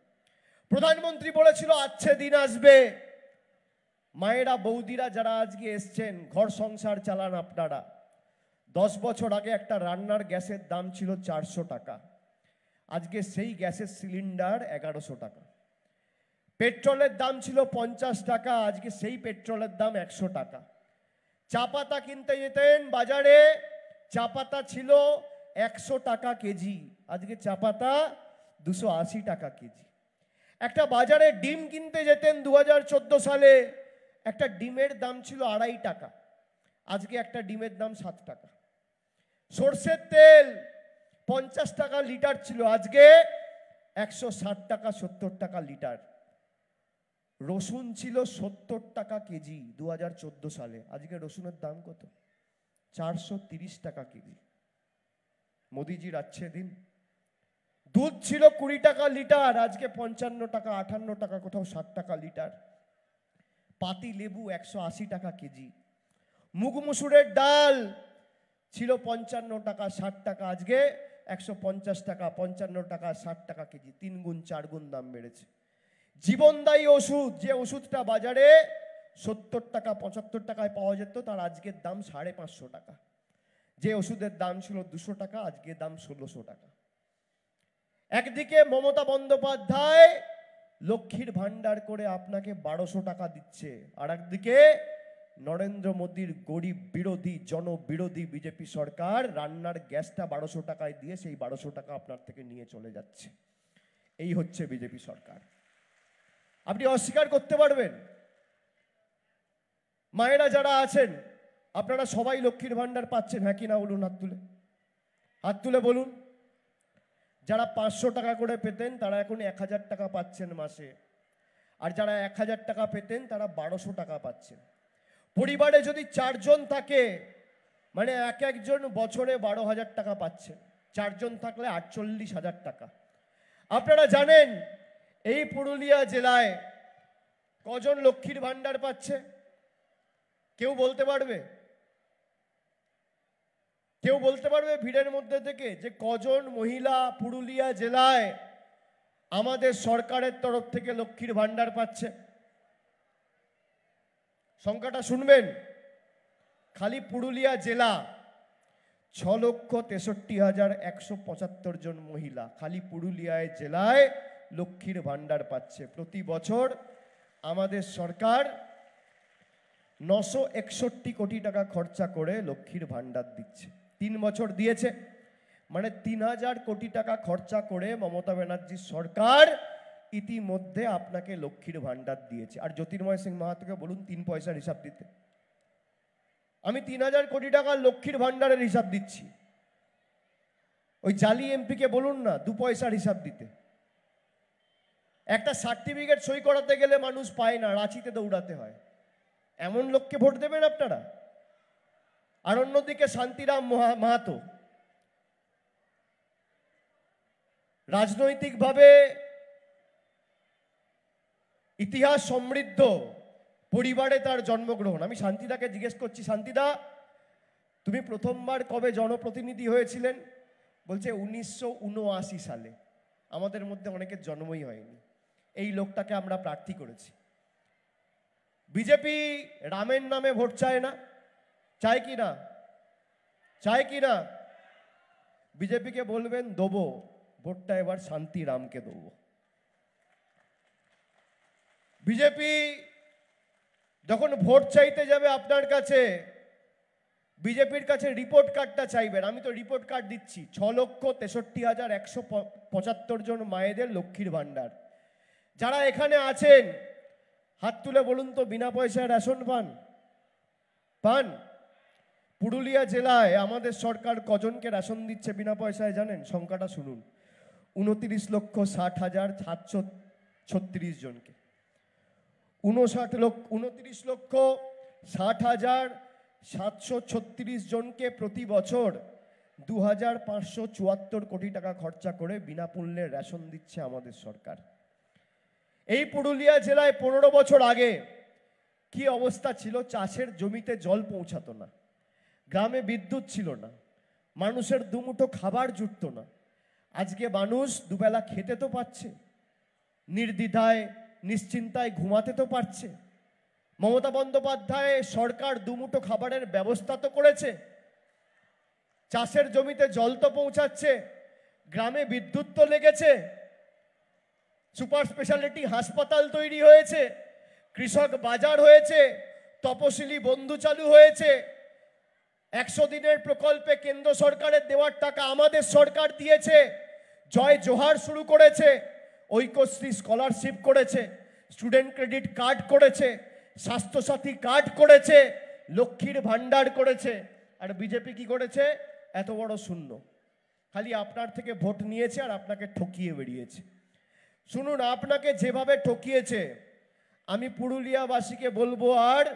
প্রধানমন্ত্রী বলেছিল আচ্ছে দিন আসবে মায়েরা বৌদিরা যারা আজকে এসছেন ঘর সংসার চালান আপনারা দশ বছর আগে একটা রান্নার গ্যাসের দাম ছিল চারশো টাকা আজকে সেই গ্যাসের সিলিন্ডার এগারোশো টাকা পেট্রোলের দাম ছিল পঞ্চাশ টাকা আজকে সেই পেট্রোলের দাম একশো টাকা চা পাতা কিনতে যেতেন বাজারে চা পাতা ছিল একশো টাকা কেজি আজকে চাপাতা দুশো আশি টাকা কেজি একটা বাজারে ডিম কিনতে যেতেন দু সালে একটা ডিমের দাম ছিল আড়াই টাকা আজকে একটা ডিমের দাম সাত টাকা সর্ষের তেল পঞ্চাশ টাকা লিটার ছিল আজকে একশো ষাট টাকা সত্তর টাকা লিটার রসুন ছিল সত্তর টাকা কেজি দু হাজার সালে আজকে রসুনের দাম কত চারশো টাকা কেজি মোদিজির আচ্ছে দিন দুধ ছিল কুড়ি টাকা লিটার আজকে পঞ্চান্ন টাকা আঠান্ন টাকা কোথাও ষাট টাকা লিটার পাতি লেবু একশো আশি টাকা কেজি মুগ মুসুরের ডাল ছিল পঞ্চান্ন টাকা ষাট টাকা আজকে একশো পঞ্চাশ টাকা পঞ্চান্ন টাকা ষাট টাকা কেজি তিন গুণ চার গুণ দাম বেড়েছে জীবনদায়ী ওষুধ যে ওষুধটা বাজারে সত্তর টাকা পঁচাত্তর টাকায় পাওয়া যেত তার আজকের দাম সাড়ে পাঁচশো টাকা যে ওষুধের দাম ছিল দুশো টাকা আজকে দাম ষোলোশো টাকা একদিকে মমতা বন্দ্যোপাধ্যায় লক্ষ্মীর ভাণ্ডার করে আপনাকে বারোশো টাকা দিচ্ছে আর একদিকে নরেন্দ্র মোদীর গরিব বিরোধী জনবিরোধী বিজেপি সরকার রান্নার গ্যাসটা বারোশো টাকায় দিয়ে সেই বারোশো টাকা আপনার থেকে নিয়ে চলে যাচ্ছে এই হচ্ছে বিজেপি সরকার আপনি অস্বীকার করতে পারবেন মায়েরা যারা আছেন আপনারা সবাই লক্ষ্মীর ভাণ্ডার পাচ্ছেন হ্যাঁ কিনা বলুন হাত তুলে হাত তুলে বলুন যারা পাঁচশো টাকা করে পেতেন তারা এখন এক হাজার টাকা পাচ্ছেন মাসে আর যারা এক হাজার টাকা পেতেন তারা বারোশো টাকা পাচ্ছেন পরিবারে যদি চারজন থাকে মানে এক একজন বছরে বারো হাজার টাকা পাচ্ছেন চারজন থাকলে আটচল্লিশ হাজার টাকা আপনারা জানেন এই পুরুলিয়া জেলায় কজন লক্ষ্মীর ভাণ্ডার পাচ্ছে কেউ বলতে পারবে কেউ বলতে পারবে ভিড়ের মধ্যে থেকে যে কজন মহিলা পুরুলিয়া জেলায় আমাদের সরকারের তরফ থেকে লক্ষ্মীর ভাণ্ডার পাচ্ছে সংখ্যাটা শুনবেন খালি পুরুলিয়া জেলা ছ লক্ষ তেষট্টি হাজার একশো পঁচাত্তর জন মহিলা খালি পুরুলিয়ায় জেলায় লক্ষ্মীর ভাণ্ডার পাচ্ছে প্রতি বছর আমাদের সরকার নশো একষট্টি কোটি টাকা খরচা করে লক্ষ্মীর ভাণ্ডার দিচ্ছে তিন বছর দিয়েছে মানে তিন হাজার কোটি টাকা খরচা করে মমতা ব্যানার্জি সরকার ইতিমধ্যে আপনাকে লক্ষ্মীর ভাণ্ডার দিয়েছে আর জ্যোতির্ময় সিং মাহাতোকে বলুন তিন পয়সার হিসাব দিতে আমি তিন হাজার কোটি টাকা লক্ষ্মীর ভাণ্ডারের হিসাব দিচ্ছি ওই জালি এমপিকে বলুন না দু পয়সার হিসাব দিতে একটা সার্টিফিকেট সই করাতে গেলে মানুষ পায় না রাঁচিতে দৌড়াতে হয় এমন লোককে ভোট দেবেন আপনারা আর অন্যদিকে শান্তিরাম মাহাতো রাজনৈতিকভাবে ইতিহাস সমৃদ্ধ পরিবারে তার জন্মগ্রহণ আমি শান্তিদাকে জিজ্ঞেস করছি শান্তিদা তুমি প্রথমবার কবে জনপ্রতিনিধি হয়েছিলেন বলছে উনিশশো সালে আমাদের মধ্যে অনেকের জন্মই হয়নি এই লোকটাকে আমরা প্রার্থী করেছি বিজেপি রামের নামে ভোট চায় না চায় কি না চায় কি না বিজেপিকে বলবেন দেব ভোটটা এবার শান্তিরামকে দেবো বিজেপি যখন ভোট চাইতে যাবে আপনার কাছে বিজেপির কাছে রিপোর্ট কার্ডটা চাইবেন আমি তো রিপোর্ট কার্ড দিচ্ছি ছ লক্ষ তেষট্টি হাজার একশো পঁচাত্তর জন মায়েদের লক্ষ্মীর ভাণ্ডার যারা এখানে আছেন হাত তুলে বলুন তো বিনা পয়সায় রেশন পান পান পুরুলিয়া জেলায় আমাদের সরকার কজনকে রেশন দিচ্ছে বিনা পয়সায় জানেন সংখ্যাটা শুনুন উনতিরিশ লক্ষ ষাট হাজার সাতশো ছত্রিশ জনকে উনষাট লক্ষ উনতিরিশ লক্ষ ষাট হাজার সাতশো ছত্রিশ জনকে প্রতি বছর দু হাজার পাঁচশো চুয়াত্তর কোটি টাকা খরচা করে বিনা মূল্যে রেশন দিচ্ছে আমাদের সরকার এই পুরুলিয়া জেলায় পনেরো বছর আগে কি অবস্থা ছিল চাষের জমিতে জল পৌঁছাতো না গ্রামে বিদ্যুৎ ছিল না মানুষের দুমুঠো খাবার জুটত না আজকে মানুষ দুবেলা খেতে তো পারছে নির্দ্বিধায় নিশ্চিন্তায় ঘুমাতে তো পারছে মমতা বন্দ্যোপাধ্যায় সরকার দুমুঠো খাবারের ব্যবস্থা তো করেছে চাষের জমিতে জল তো পৌঁছাচ্ছে গ্রামে বিদ্যুৎ তো লেগেছে সুপার স্পেশালিটি হাসপাতাল তৈরি হয়েছে কৃষক বাজার হয়েছে তপশিলি বন্ধু চালু হয়েছে একশো দিনের প্রকল্পে কেন্দ্র সরকারের দেওয়ার টাকা আমাদের সরকার দিয়েছে জয় জোহার শুরু করেছে ঐক্যশ্রী স্কলারশিপ করেছে স্টুডেন্ট ক্রেডিট কার্ড করেছে স্বাস্থ্যসাথী কার্ড করেছে লক্ষ্মীর ভাণ্ডার করেছে আর বিজেপি কি করেছে এত বড় শূন্য খালি আপনার থেকে ভোট নিয়েছে আর আপনাকে ঠকিয়ে বেরিয়েছে শুনুন আপনাকে যেভাবে ঠকিয়েছে আমি পুরুলিয়াবাসীকে বলবো আর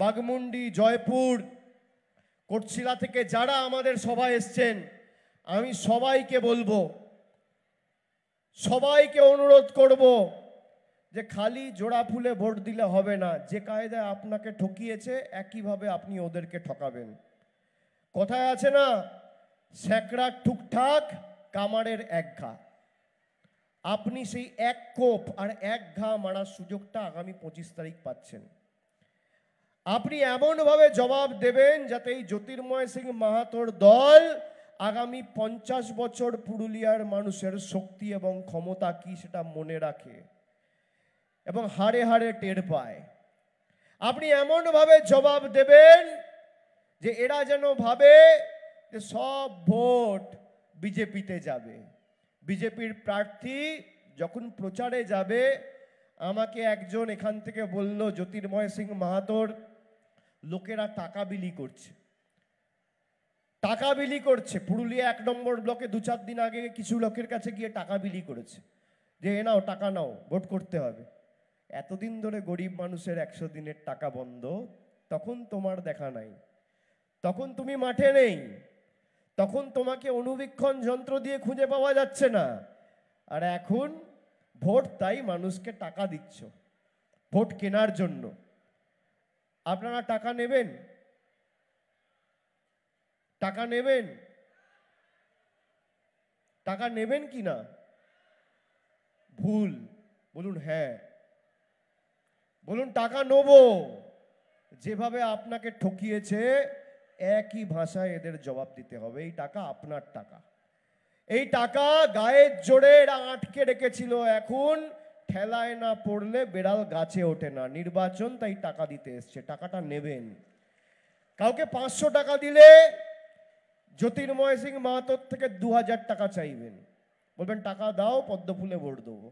বাগমুন্ডি জয়পুর কোটশিলা থেকে যারা আমাদের সভা এসছেন আমি সবাইকে বলবো সবাইকে অনুরোধ করব যে খালি জোড়া ফুলে ভোট দিলে হবে না যে কায়দায় আপনাকে ঠকিয়েছে একইভাবে আপনি ওদেরকে ঠকাবেন কথায় আছে না স্যাঁকড়ার ঠুকঠাক কামারের এক ঘা আপনি সেই এক কোপ আর এক ঘা মারার সুযোগটা আগামী পঁচিশ তারিখ পাচ্ছেন আপনি এমনভাবে জবাব দেবেন যাতে এই জ্যোতির্ময় সিং মাহাতোর দল আগামী পঞ্চাশ বছর পুরুলিয়ার মানুষের শক্তি এবং ক্ষমতা কি সেটা মনে রাখে এবং হারে হারে টের পায় আপনি এমনভাবে জবাব দেবেন যে এরা যেন ভাবে যে সব ভোট বিজেপিতে যাবে বিজেপির প্রার্থী যখন প্রচারে যাবে আমাকে একজন এখান থেকে বলল জ্যোতির্ময় সিং মাহাতোর লোকেরা টাকা বিলি করছে টাকা বিলি করছে পুরুলিয়া এক নম্বর ব্লকে দু চার দিন আগে কিছু লোকের কাছে গিয়ে টাকা বিলি করেছে যে এ নাও টাকা নাও ভোট করতে হবে এতদিন ধরে গরিব মানুষের একশো দিনের টাকা বন্ধ তখন তোমার দেখা নাই তখন তুমি মাঠে নেই তখন তোমাকে অনুবীক্ষণ যন্ত্র দিয়ে খুঁজে পাওয়া যাচ্ছে না আর এখন ভোট তাই মানুষকে টাকা দিচ্ছ ভোট কেনার জন্য আপনারা টাকা নেবেন টাকা নেবেন টাকা নেবেন কি না ভুল বলুন হ্যাঁ বলুন টাকা নেব যেভাবে আপনাকে ঠকিয়েছে একই ভাষায় এদের জবাব দিতে হবে এই টাকা আপনার টাকা এই টাকা গায়ের জোরে এরা আটকে রেখেছিল এখন ঠেলায় না পড়লে বেড়াল গাছে ওঠে না নির্বাচন তাই টাকা দিতে এসছে টাকাটা নেবেন কাউকে পাঁচশো টাকা দিলে জ্যোতির্ময় সিং মাহাতোর থেকে দু হাজার টাকা চাইবেন বলবেন টাকা দাও পদ্ম ফুলে ভোট দেবো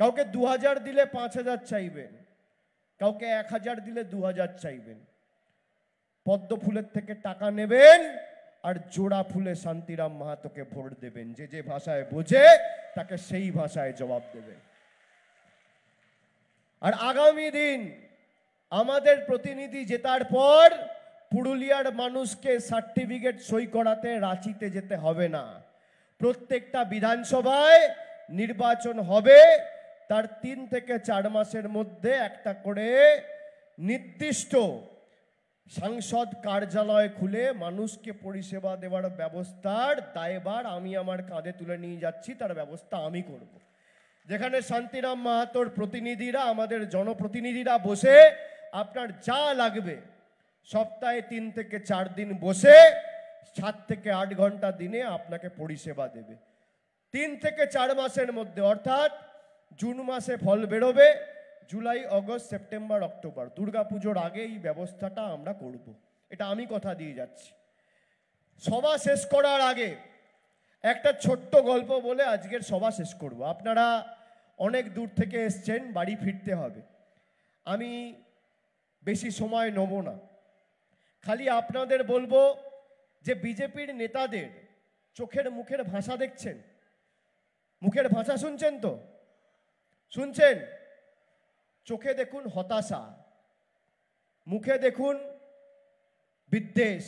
কাউকে দু হাজার দিলে পাঁচ হাজার চাইবেন কাউকে এক হাজার দিলে দু হাজার চাইবেন পদ্ম ফুলের থেকে টাকা নেবেন আর জোড়া ফুলে শান্তিরাম মাহাতোকে ভোট দেবেন যে যে ভাষায় বোঝে তাকে সেই ভাষায় জবাব দেবেন আর আগামী দিন আমাদের প্রতিনিধি জেতার পর পুরুলিয়ার মানুষকে সার্টিফিকেট সই করাতে রাঁচিতে যেতে হবে না প্রত্যেকটা বিধানসভায় নির্বাচন হবে তার তিন থেকে চার মাসের মধ্যে একটা করে নির্দিষ্ট সাংসদ কার্যালয় খুলে মানুষকে পরিষেবা দেওয়ার ব্যবস্থার দায়বার আমি আমার কাঁধে তুলে নিয়ে যাচ্ছি তার ব্যবস্থা আমি করবো যেখানে শান্তিরাম মাহাতোর প্রতিনিধিরা আমাদের জনপ্রতিনিধিরা বসে আপনার যা লাগবে সপ্তাহে তিন থেকে চার দিন বসে সাত থেকে আট ঘন্টা দিনে আপনাকে পরিষেবা দেবে তিন থেকে চার মাসের মধ্যে অর্থাৎ জুন মাসে ফল বেরোবে জুলাই অগস্ট সেপ্টেম্বর অক্টোবর দুর্গাপুজোর আগে এই ব্যবস্থাটা আমরা করব। এটা আমি কথা দিয়ে যাচ্ছি সভা শেষ করার আগে একটা ছোট্ট গল্প বলে আজকের সভা শেষ করব আপনারা অনেক দূর থেকে এসছেন বাড়ি ফিরতে হবে আমি বেশি সময় নেব না খালি আপনাদের বলবো যে বিজেপির নেতাদের চোখের মুখের ভাষা দেখছেন মুখের ভাষা শুনছেন তো শুনছেন চোখে দেখুন হতাশা মুখে দেখুন বিদ্বেষ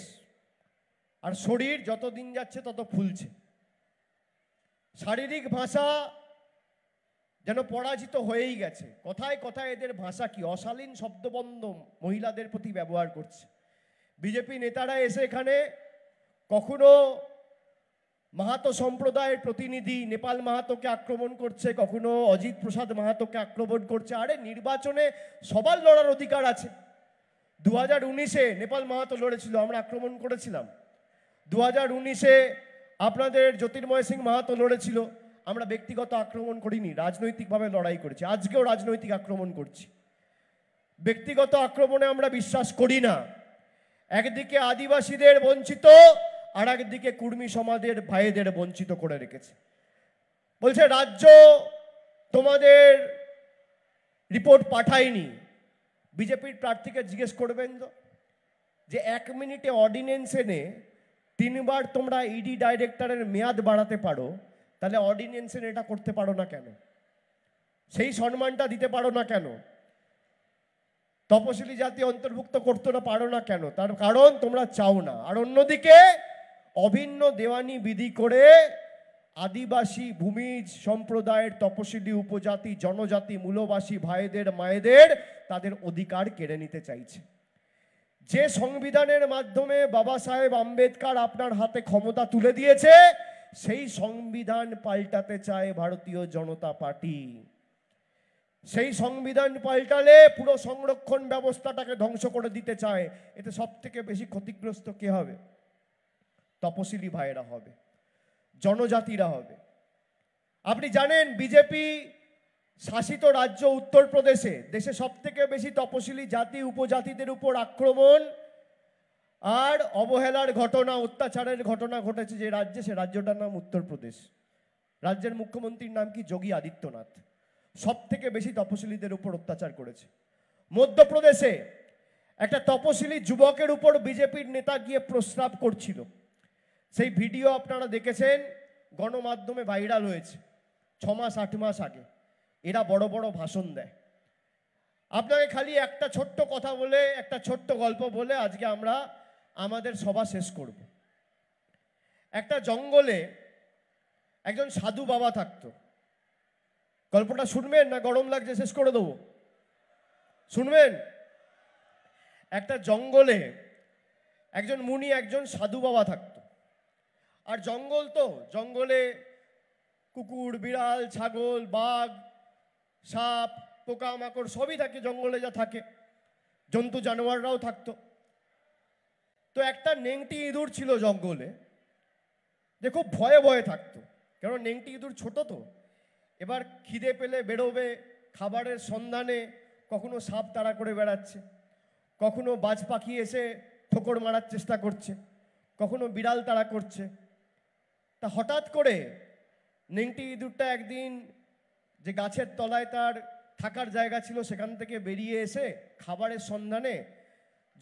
আর শরীর যত দিন যাচ্ছে তত ফুলছে শারীরিক ভাষা যেন পরাজিত হয়েই গেছে কথায় কথায় এদের ভাষা কি অশালীন শব্দবন্ধ মহিলাদের প্রতি ব্যবহার করছে বিজেপি নেতারা এসে এখানে কখনো মাহাতো সম্প্রদায়ের প্রতিনিধি নেপাল মাহাতোকে আক্রমণ করছে কখনো অজিত প্রসাদ মাহাতোকে আক্রমণ করছে আরে নির্বাচনে সবার লড়ার অধিকার আছে দু হাজার উনিশে নেপাল মাহাতো লড়েছিল আমরা আক্রমণ করেছিলাম দু হাজার উনিশে আপনাদের জ্যোতির্ময় সিং মাহাতো লড়েছিল আমরা ব্যক্তিগত আক্রমণ করিনি রাজনৈতিকভাবে লড়াই করেছি আজকেও রাজনৈতিক আক্রমণ করছি ব্যক্তিগত আক্রমণে আমরা বিশ্বাস করি না একদিকে আদিবাসীদের বঞ্চিত আর একদিকে কুর্মী সমাজের ভাইদের বঞ্চিত করে রেখেছে বলছে রাজ্য তোমাদের রিপোর্ট পাঠায়নি বিজেপির প্রার্থীকে জিজ্ঞেস করবেন তো যে এক মিনিটে অর্ডিনেন্স এনে তিনবার তোমরা ইডি ডাইরেক্টরের মেয়াদ বাড়াতে পারো তাহলে অর্ডিনেন্সের এটা করতে পারো না কেন সেই সম্মানটা দিতে পারো না কেন তপশিলি জাতি অন্তর্ভুক্ত করতে না পারো না কেন তার কারণ তোমরা চাও না আর অন্যদিকে অভিন্ন দেওয়ানি বিধি করে আদিবাসী ভূমিজ সম্প্রদায়ের তপশিলি উপজাতি জনজাতি মূলবাসী ভাইদের মায়েদের তাদের অধিকার কেড়ে নিতে চাইছে যে সংবিধানের মাধ্যমে বাবা সাহেব আম্বেদকার আপনার হাতে ক্ষমতা তুলে দিয়েছে সেই সংবিধান পাল্টাতে চায় ভারতীয় জনতা পার্টি সেই সংবিধান পাল্টালে পুরো সংরক্ষণ ব্যবস্থাটাকে ধ্বংস করে দিতে চায় এতে সব থেকে বেশি ক্ষতিগ্রস্ত কে হবে তপশিলি ভাইয়েরা হবে জনজাতিরা হবে আপনি জানেন বিজেপি শাসিত রাজ্য উত্তরপ্রদেশে দেশে সবথেকে বেশি তপশিলি জাতি উপজাতিদের উপর আক্রমণ আর অবহেলার ঘটনা অত্যাচারের ঘটনা ঘটেছে যে রাজ্যে সে রাজ্যটার নাম উত্তরপ্রদেশ রাজ্যের মুখ্যমন্ত্রীর নাম কি যোগী আদিত্যনাথ সব থেকে বেশি তপশিলীদের উপর অত্যাচার করেছে মধ্যপ্রদেশে একটা তপশিলি যুবকের উপর বিজেপির নেতা গিয়ে প্রস্রাব করছিল সেই ভিডিও আপনারা দেখেছেন গণমাধ্যমে ভাইরাল হয়েছে ছমাস আট মাস আগে এরা বড় বড় ভাষণ দেয় আপনাকে খালি একটা ছোট্ট কথা বলে একটা ছোট্ট গল্প বলে আজকে আমরা আমাদের সভা শেষ করব একটা জঙ্গলে একজন সাধু বাবা থাকত গল্পটা শুনবেন না গরম লাগছে শেষ করে দেবো শুনবেন একটা জঙ্গলে একজন মুনি একজন সাধু বাবা থাকত আর জঙ্গল তো জঙ্গলে কুকুর বিড়াল ছাগল বাঘ সাপ পোকামাকড় সবই থাকে জঙ্গলে যা থাকে জন্তু জানোয়াররাও থাকতো তো একটা নেংটি ইঁদুর ছিল জঙ্গলে যে খুব ভয়ে ভয়ে থাকতো কেন নেংটি ইঁদুর ছোট তো এবার খিদে পেলে বেরোবে খাবারের সন্ধানে কখনো সাপ তাড়া করে বেড়াচ্ছে কখনো বাজ পাখি এসে ঠোকর মারার চেষ্টা করছে কখনো বিড়াল তাড়া করছে তা হঠাৎ করে নেংটি ইঁদুরটা একদিন যে গাছের তলায় তার থাকার জায়গা ছিল সেখান থেকে বেরিয়ে এসে খাবারের সন্ধানে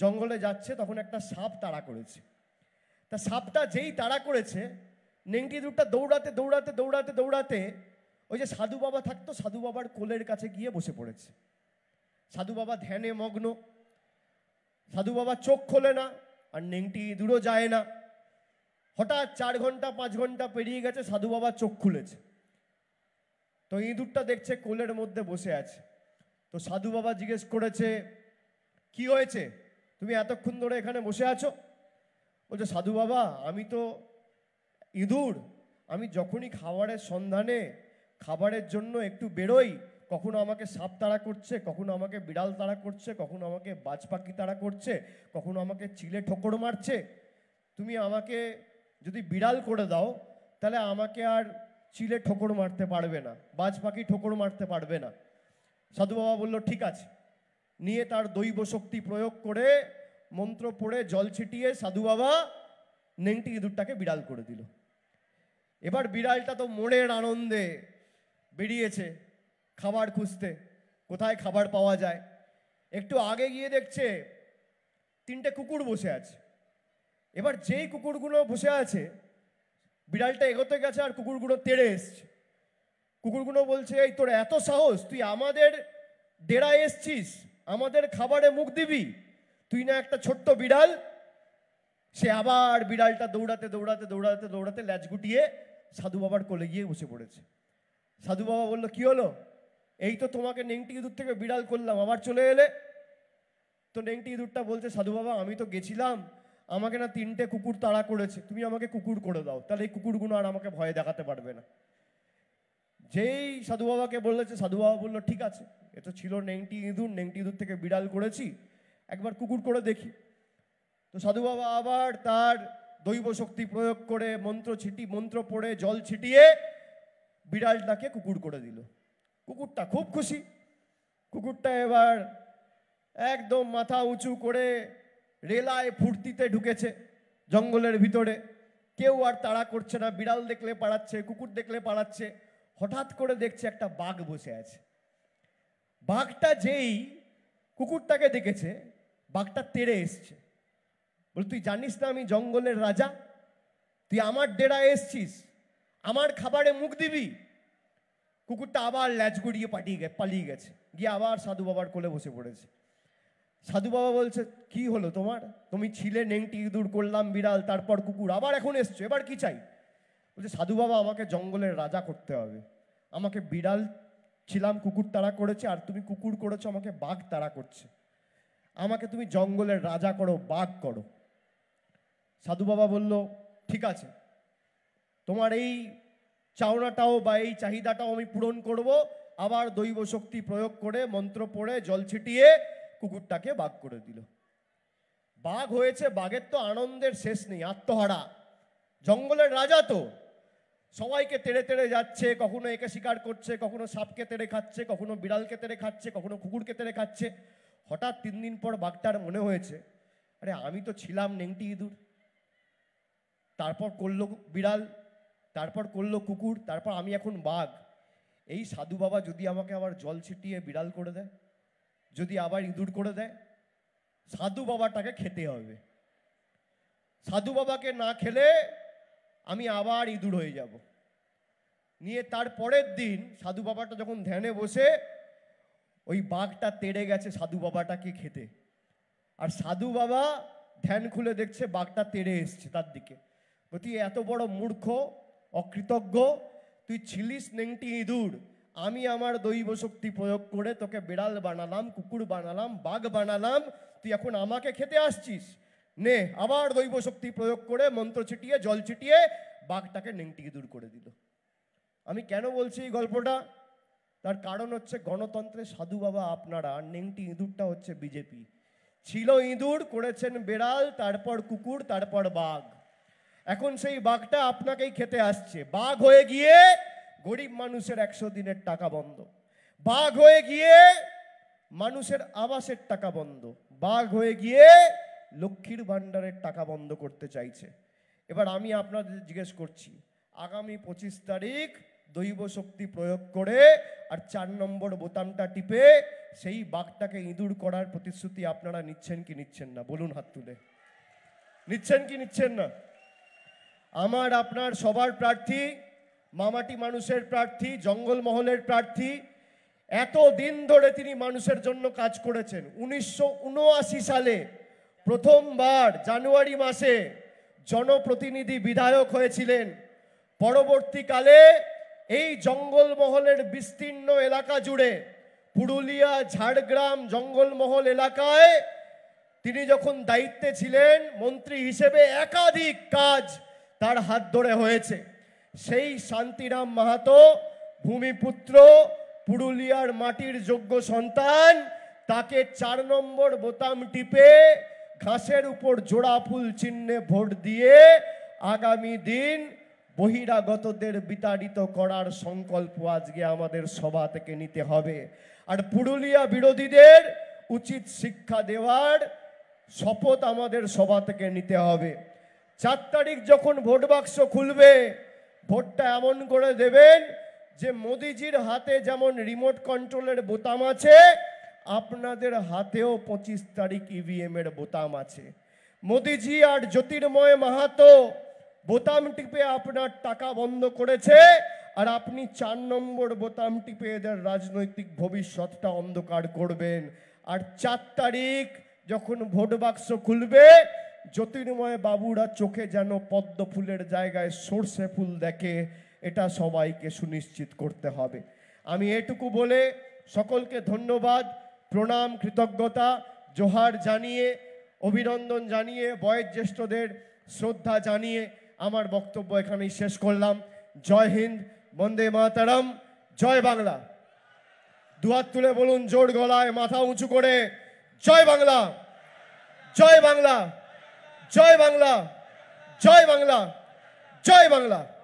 জঙ্গলে যাচ্ছে তখন একটা সাপ তাড়া করেছে তা সাপটা যেই তাড়া করেছে নেংটি দুটা দৌড়াতে দৌড়াতে দৌড়াতে দৌড়াতে ওই যে সাধু বাবা থাকতো সাধু বাবার কোলের কাছে গিয়ে বসে পড়েছে সাধু বাবা ধ্যানে মগ্ন সাধু বাবা চোখ খোলে না আর নেংটি ইঁদুরও যায় না হঠাৎ চার ঘন্টা পাঁচ ঘন্টা পেরিয়ে গেছে সাধু বাবা চোখ খুলেছে তো ইঁদুরটা দেখছে কোলের মধ্যে বসে আছে তো সাধু বাবা জিজ্ঞেস করেছে কি হয়েছে তুমি এতক্ষণ ধরে এখানে বসে আছো বলছে সাধু বাবা আমি তো ইঁদুর আমি যখনই খাবারের সন্ধানে খাবারের জন্য একটু বেরোই কখনো আমাকে সাপ তাড়া করছে কখনো আমাকে বিড়াল তাড়া করছে কখনো আমাকে বাজ পাখি তাড়া করছে কখনো আমাকে চিলে ঠোকর মারছে তুমি আমাকে যদি বিড়াল করে দাও তাহলে আমাকে আর চিলে ঠোকর মারতে পারবে না বাজ পাখি ঠোকর মারতে পারবে না সাধু বাবা বললো ঠিক আছে নিয়ে তার দৈব শক্তি প্রয়োগ করে মন্ত্র পড়ে জল ছিটিয়ে সাধু বাবা নেংটি ইঁদুরটাকে বিড়াল করে দিল এবার বিড়ালটা তো মনের আনন্দে বেরিয়েছে খাবার খুঁজতে কোথায় খাবার পাওয়া যায় একটু আগে গিয়ে দেখছে তিনটে কুকুর বসে আছে এবার যেই কুকুরগুলো বসে আছে বিড়ালটা এগোতে গেছে আর কুকুরগুলো তেড়ে এসছে কুকুরগুলো বলছে এই তোর এত সাহস তুই আমাদের ডেরায় এসছিস আমাদের খাবারে মুখ দিবি তুই না একটা ছোট্ট বিড়াল সে আবার বিড়ালটা দৌড়াতে দৌড়াতে দৌড়াতে দৌড়াতে ল্যাচ গুটিয়ে সাধু বাবার কোলে গিয়ে বসে পড়েছে সাধু বাবা বললো কী হলো এই তো তোমাকে নেংটি ইঁদুর থেকে বিড়াল করলাম আবার চলে এলে তো নেংটি ইঁদুরটা বলছে সাধু বাবা আমি তো গেছিলাম আমাকে না তিনটে কুকুর তাড়া করেছে তুমি আমাকে কুকুর করে দাও তাহলে এই কুকুরগুলো আর আমাকে ভয় দেখাতে পারবে না যেই সাধু বাবাকে বলেছে সাধু বাবা বললো ঠিক আছে এ তো ছিল নেংটি ইঁদুর নেংটি ইঁদুর থেকে বিড়াল করেছি একবার কুকুর করে দেখি তো সাধু বাবা আবার তার দৈব শক্তি প্রয়োগ করে মন্ত্র ছিটি মন্ত্র পড়ে জল ছিটিয়ে বিড়ালটাকে কুকুর করে দিল কুকুরটা খুব খুশি কুকুরটা এবার একদম মাথা উঁচু করে রেলায় ফুর্তিতে ঢুকেছে জঙ্গলের ভিতরে কেউ আর তাড়া করছে না বিড়াল দেখলে পাড়াচ্ছে কুকুর দেখলে পাড়াচ্ছে হঠাৎ করে দেখছে একটা বাঘ বসে আছে বাঘটা যেই কুকুরটাকে দেখেছে বাঘটা তেড়ে এসছে বল তুই জানিস না আমি জঙ্গলের রাজা তুই আমার ডেরায় এসছিস আমার খাবারে মুখ দিবি কুকুরটা আবার ল্যাচ গুড়িয়ে পাঠিয়ে গে পালিয়ে গেছে গিয়ে আবার সাধু বাবার কোলে বসে পড়েছে সাধু বাবা বলছে কি হলো তোমার তুমি ছিলে নেংটি ইঁদুর করলাম বিড়াল তারপর কুকুর আবার এখন এসছো এবার কি চাই বলছে সাধু বাবা আমাকে জঙ্গলের রাজা করতে হবে আমাকে বিড়াল ছিলাম কুকুর তাড়া করেছে আর তুমি কুকুর করেছো আমাকে বাঘ তাড়া করছে আমাকে তুমি জঙ্গলের রাজা করো বাঘ করো সাধু বাবা বলল ঠিক আছে তোমার এই চাওনাটাও বা এই চাহিদাটাও আমি পূরণ করব আবার দৈব শক্তি প্রয়োগ করে মন্ত্র পড়ে জল ছিটিয়ে কুকুরটাকে বাঘ করে দিল বাঘ হয়েছে বাঘের তো আনন্দের শেষ নেই আত্মহারা জঙ্গলের রাজা তো সবাইকে তেড়ে তেড়ে যাচ্ছে কখনো একে শিকার করছে কখনো সাপকে তেড়ে খাচ্ছে কখনো বিড়ালকে তেড়ে খাচ্ছে কখনো কুকুরকে তেড়ে খাচ্ছে হঠাৎ তিন দিন পর বাঘটার মনে হয়েছে আরে আমি তো ছিলাম নেংটি ইঁদুর তারপর করলো বিড়াল তারপর করলো কুকুর তারপর আমি এখন বাঘ এই সাধু বাবা যদি আমাকে আবার জল ছিটিয়ে বিড়াল করে দেয় যদি আবার ইঁদুর করে দেয় সাধু বাবাটাকে খেতে হবে সাধু বাবাকে না খেলে আমি আবার ইঁদুর হয়ে যাব নিয়ে তার পরের দিন সাধু বাবাটা যখন ধ্যানে বসে ওই বাঘটা তেড়ে গেছে সাধু বাবাটাকে খেতে আর সাধু বাবা ধ্যান খুলে দেখছে বাঘটা তেড়ে এসছে তার দিকে তুই এত বড় মূর্খ অকৃতজ্ঞ তুই ছিলিস নেংটি ইঁদুর আমি আমার দৈব শক্তি প্রয়োগ করে তোকে বিড়াল বানালাম কুকুর বানালাম বাঘ বানালাম তুই এখন আমাকে খেতে আসছিস নে আবার দৈব শক্তি প্রয়োগ করে মন্ত্র ছিটিয়ে জল ছিটিয়ে বাঘটাকে নেংটিকে দূর করে দিল আমি কেন বলছি এই গল্পটা তার কারণ হচ্ছে গণতন্ত্রে সাধু বাবা আপনারা নেংটি ইঁদুরটা হচ্ছে বিজেপি ছিল ইঁদুর করেছেন বেড়াল তারপর কুকুর তারপর বাঘ এখন সেই বাঘটা আপনাকেই খেতে আসছে বাঘ হয়ে গিয়ে গরিব মানুষের একশো দিনের টাকা বন্ধ বাঘ হয়ে গিয়ে মানুষের আবাসের টাকা বন্ধ বাঘ হয়ে গিয়ে লক্ষ্মীর ভাণ্ডারের টাকা বন্ধ করতে চাইছে এবার আমি আপনাদের জিজ্ঞেস করছি আগামী পঁচিশ তারিখ দৈব শক্তি প্রয়োগ করে আর চার নম্বর বোতামটা টিপে সেই বাঘটাকে ইঁদুর করার প্রতিশ্রুতি আপনারা নিচ্ছেন কি নিচ্ছেন না বলুন হাত তুলে নিচ্ছেন কি নিচ্ছেন না আমার আপনার সবার প্রার্থী মামাটি মানুষের প্রার্থী জঙ্গলমহলের প্রার্থী এত দিন ধরে তিনি মানুষের জন্য কাজ করেছেন উনিশশো সালে প্রথমবার জানুয়ারি মাসে জনপ্রতিনিধি বিধায়ক হয়েছিলেন পরবর্তীকালে এই জঙ্গলমহলের বিস্তীর্ণ এলাকা জুড়ে পুরুলিয়া ঝাড়গ্রাম জঙ্গলমহল এলাকায় তিনি যখন দায়িত্বে ছিলেন মন্ত্রী হিসেবে একাধিক কাজ তার হাত ধরে হয়েছে সেই শান্তিরাম মাহাতো ভূমিপুত্র পুরুলিয়ার মাটির যোগ্য সন্তান তাকে চার নম্বর বোতাম টিপে ঘাসের উপর জোড়া ফুল চিহ্নে ভোট দিয়ে আগামী দিন বহিরাগতদের বিতাড়িত করার সংকল্প আজকে আমাদের সভা থেকে নিতে হবে আর পুরুলিয়া বিরোধীদের উচিত শিক্ষা দেওয়ার শপথ আমাদের সভা থেকে নিতে হবে চার তারিখ যখন ভোট বাক্স খুলবে ভোটটা এমন করে দেবেন যে মোদিজির হাতে যেমন রিমোট কন্ট্রোলের বোতাম আছে আপনাদের হাতেও পঁচিশ তারিখ ইভিএমের e বোতাম আছে মোদিজি আর জ্যোতির্ময় মাহাতো বোতাম টিপে আপনার টাকা বন্ধ করেছে আর আপনি চার নম্বর বোতাম টিপে এদের রাজনৈতিক ভবিষ্যৎটা অন্ধকার করবেন আর চার তারিখ যখন ভোট বাক্স খুলবে জ্যোতির্ময় বাবুরা চোখে যেন পদ্ম ফুলের জায়গায় সর্ষে ফুল দেখে এটা সবাইকে সুনিশ্চিত করতে হবে আমি এটুকু বলে সকলকে ধন্যবাদ প্রণাম কৃতজ্ঞতা জোহার জানিয়ে অভিনন্দন জানিয়ে বয়োজ্যেষ্ঠদের শ্রদ্ধা জানিয়ে আমার বক্তব্য এখানেই শেষ করলাম জয় হিন্দ বন্দে মাতারাম জয় বাংলা দুয়ার তুলে বলুন জোর গলায় মাথা উঁচু করে জয় বাংলা জয় বাংলা জয় বাংলা জয় বাংলা জয় বাংলা